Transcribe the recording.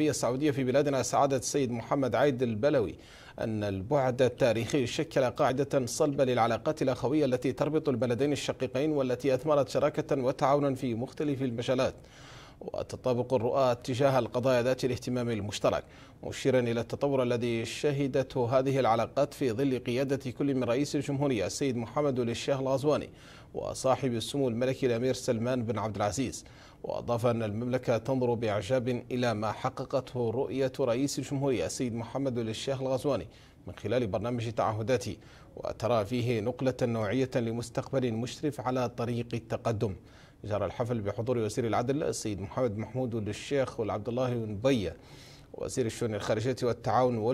العربية السعودية في بلادنا سعادة السيد محمد عيد البلوي أن البعد التاريخي شكل قاعدة صلبة للعلاقات الأخوية التي تربط البلدين الشقيقين والتي أثمرت شراكة وتعاونا في مختلف المجالات وتطابق الرؤى تجاه القضايا ذات الاهتمام المشترك مشيرا إلى التطور الذي شهدته هذه العلاقات في ظل قيادة كل من رئيس الجمهورية السيد محمد الشيخ الغزواني وصاحب السمو الملكي الأمير سلمان بن عبد العزيز وأضاف أن المملكة تنظر بإعجاب إلى ما حققته رؤية رئيس الجمهورية السيد محمد الشيخ الغزواني من خلال برنامج تعهداته وترى فيه نقلة نوعية لمستقبل مشرف على طريق التقدم جرى الحفل بحضور وزير العدل السيد محمد محمود الشيخ والعبد الله بن بيه وزير الشؤون الخارجية والتعاون